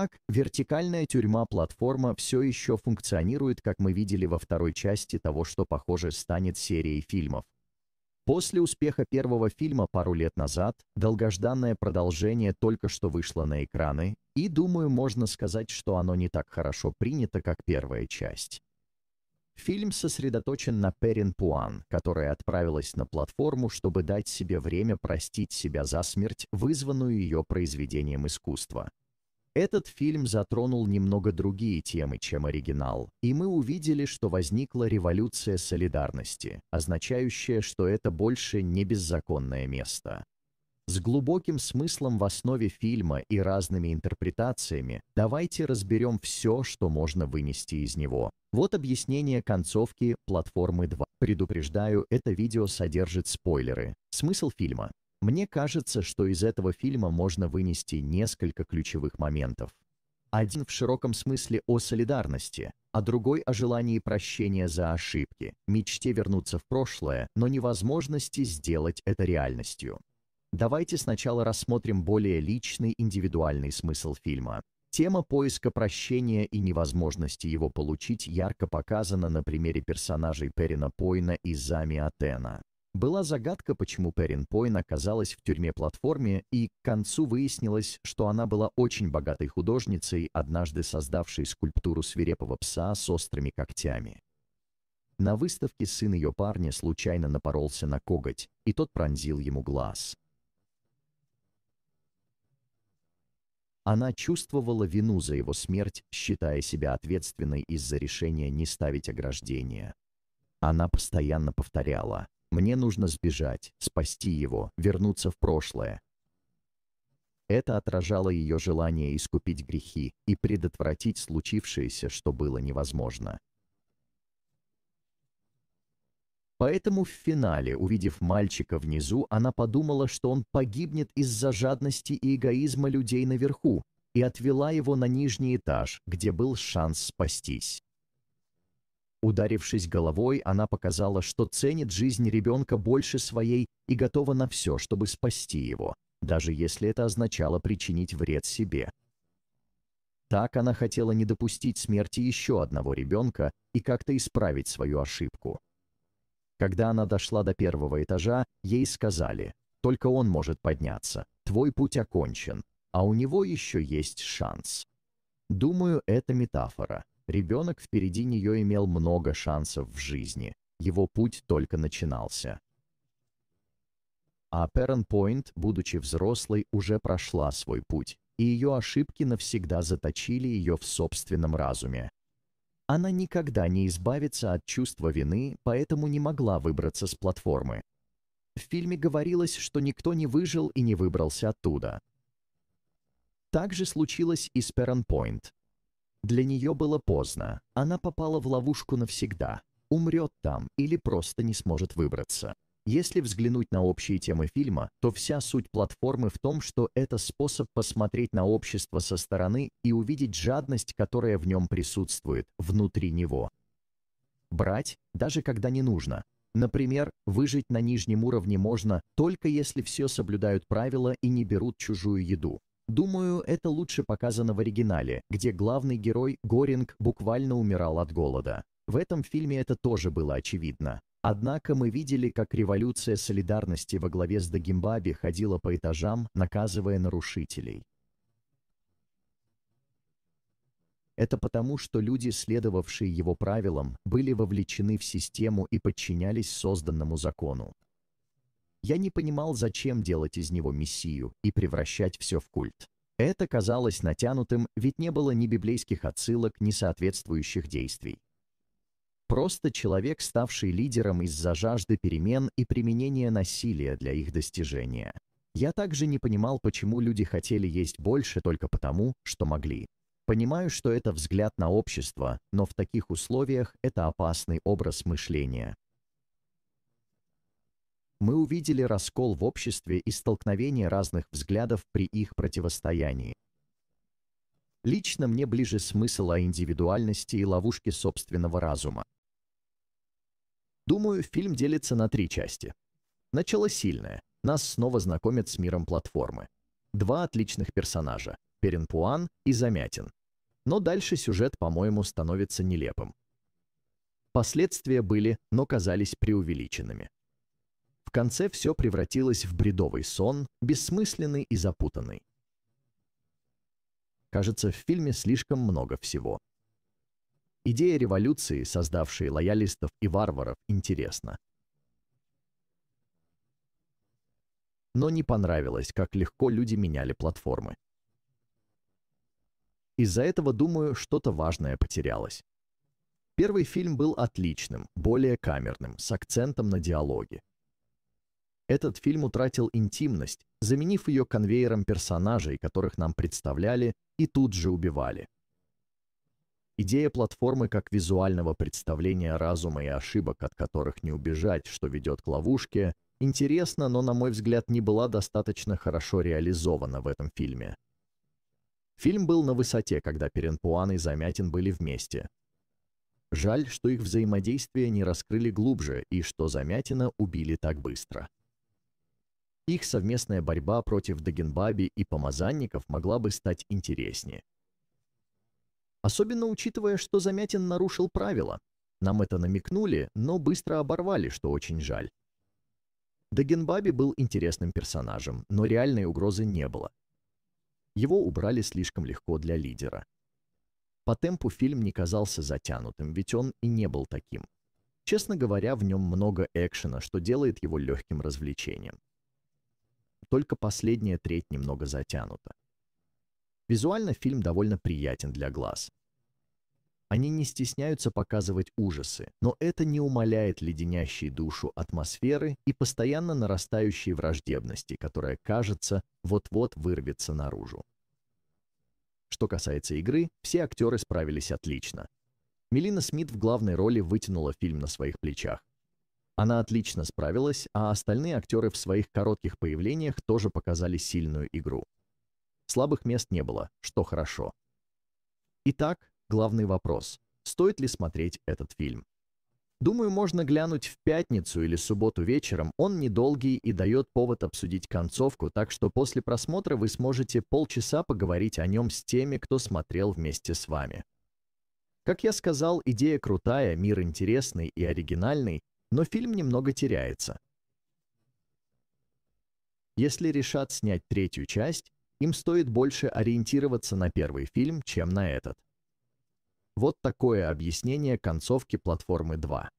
Так, вертикальная тюрьма-платформа все еще функционирует, как мы видели во второй части того, что, похоже, станет серией фильмов. После успеха первого фильма пару лет назад долгожданное продолжение только что вышло на экраны, и, думаю, можно сказать, что оно не так хорошо принято, как первая часть. Фильм сосредоточен на Перин Пуан, которая отправилась на платформу, чтобы дать себе время простить себя за смерть, вызванную ее произведением искусства. Этот фильм затронул немного другие темы, чем оригинал, и мы увидели, что возникла революция солидарности, означающая, что это больше не беззаконное место. С глубоким смыслом в основе фильма и разными интерпретациями давайте разберем все, что можно вынести из него. Вот объяснение концовки «Платформы 2». Предупреждаю, это видео содержит спойлеры. Смысл фильма. Мне кажется, что из этого фильма можно вынести несколько ключевых моментов. Один в широком смысле о солидарности, а другой о желании прощения за ошибки, мечте вернуться в прошлое, но невозможности сделать это реальностью. Давайте сначала рассмотрим более личный индивидуальный смысл фильма. Тема поиска прощения и невозможности его получить ярко показана на примере персонажей Перина Пойна и Зами Атена. Была загадка, почему Перин Пойн оказалась в тюрьме-платформе, и к концу выяснилось, что она была очень богатой художницей, однажды создавшей скульптуру свирепого пса с острыми когтями. На выставке сын ее парня случайно напоролся на коготь, и тот пронзил ему глаз. Она чувствовала вину за его смерть, считая себя ответственной из-за решения не ставить ограждения. Она постоянно повторяла – мне нужно сбежать, спасти его, вернуться в прошлое. Это отражало ее желание искупить грехи и предотвратить случившееся, что было невозможно. Поэтому в финале, увидев мальчика внизу, она подумала, что он погибнет из-за жадности и эгоизма людей наверху, и отвела его на нижний этаж, где был шанс спастись. Ударившись головой, она показала, что ценит жизнь ребенка больше своей и готова на все, чтобы спасти его, даже если это означало причинить вред себе. Так она хотела не допустить смерти еще одного ребенка и как-то исправить свою ошибку. Когда она дошла до первого этажа, ей сказали, «Только он может подняться, твой путь окончен, а у него еще есть шанс». Думаю, это метафора. Ребенок впереди нее имел много шансов в жизни. Его путь только начинался. А Перрон Пойнт, будучи взрослой, уже прошла свой путь, и ее ошибки навсегда заточили ее в собственном разуме. Она никогда не избавится от чувства вины, поэтому не могла выбраться с платформы. В фильме говорилось, что никто не выжил и не выбрался оттуда. Так же случилось и с Перрон Пойнт. Для нее было поздно, она попала в ловушку навсегда, умрет там или просто не сможет выбраться. Если взглянуть на общие темы фильма, то вся суть платформы в том, что это способ посмотреть на общество со стороны и увидеть жадность, которая в нем присутствует, внутри него. Брать, даже когда не нужно. Например, выжить на нижнем уровне можно, только если все соблюдают правила и не берут чужую еду. Думаю, это лучше показано в оригинале, где главный герой Горинг буквально умирал от голода. В этом фильме это тоже было очевидно. Однако мы видели, как революция солидарности во главе с Дагимбаби ходила по этажам, наказывая нарушителей. Это потому, что люди, следовавшие его правилам, были вовлечены в систему и подчинялись созданному закону. Я не понимал, зачем делать из него мессию и превращать все в культ. Это казалось натянутым, ведь не было ни библейских отсылок, ни соответствующих действий. Просто человек, ставший лидером из-за жажды перемен и применения насилия для их достижения. Я также не понимал, почему люди хотели есть больше только потому, что могли. Понимаю, что это взгляд на общество, но в таких условиях это опасный образ мышления, мы увидели раскол в обществе и столкновение разных взглядов при их противостоянии. Лично мне ближе смысл о индивидуальности и ловушке собственного разума. Думаю, фильм делится на три части. Начало сильное. Нас снова знакомят с миром платформы. Два отличных персонажа – Перенпуан и Замятин. Но дальше сюжет, по-моему, становится нелепым. Последствия были, но казались преувеличенными. В конце все превратилось в бредовый сон, бессмысленный и запутанный. Кажется, в фильме слишком много всего. Идея революции, создавшей лоялистов и варваров, интересна. Но не понравилось, как легко люди меняли платформы. Из-за этого, думаю, что-то важное потерялось. Первый фильм был отличным, более камерным, с акцентом на диалоги. Этот фильм утратил интимность, заменив ее конвейером персонажей, которых нам представляли и тут же убивали. Идея платформы как визуального представления разума и ошибок, от которых не убежать, что ведет к ловушке, интересна, но, на мой взгляд, не была достаточно хорошо реализована в этом фильме. Фильм был на высоте, когда Перенпуан и Замятин были вместе. Жаль, что их взаимодействие не раскрыли глубже и что Замятина убили так быстро. Их совместная борьба против Дагенбаби и помазанников могла бы стать интереснее. Особенно учитывая, что Замятин нарушил правила. Нам это намекнули, но быстро оборвали, что очень жаль. Дагенбаби был интересным персонажем, но реальной угрозы не было. Его убрали слишком легко для лидера. По темпу фильм не казался затянутым, ведь он и не был таким. Честно говоря, в нем много экшена, что делает его легким развлечением только последняя треть немного затянута. Визуально фильм довольно приятен для глаз. Они не стесняются показывать ужасы, но это не умаляет леденящей душу атмосферы и постоянно нарастающей враждебности, которая, кажется, вот-вот вырвется наружу. Что касается игры, все актеры справились отлично. Мелина Смит в главной роли вытянула фильм на своих плечах. Она отлично справилась, а остальные актеры в своих коротких появлениях тоже показали сильную игру. Слабых мест не было, что хорошо. Итак, главный вопрос. Стоит ли смотреть этот фильм? Думаю, можно глянуть в пятницу или субботу вечером. Он недолгий и дает повод обсудить концовку, так что после просмотра вы сможете полчаса поговорить о нем с теми, кто смотрел вместе с вами. Как я сказал, идея крутая, мир интересный и оригинальный, но фильм немного теряется. Если решат снять третью часть, им стоит больше ориентироваться на первый фильм, чем на этот. Вот такое объяснение концовки платформы 2.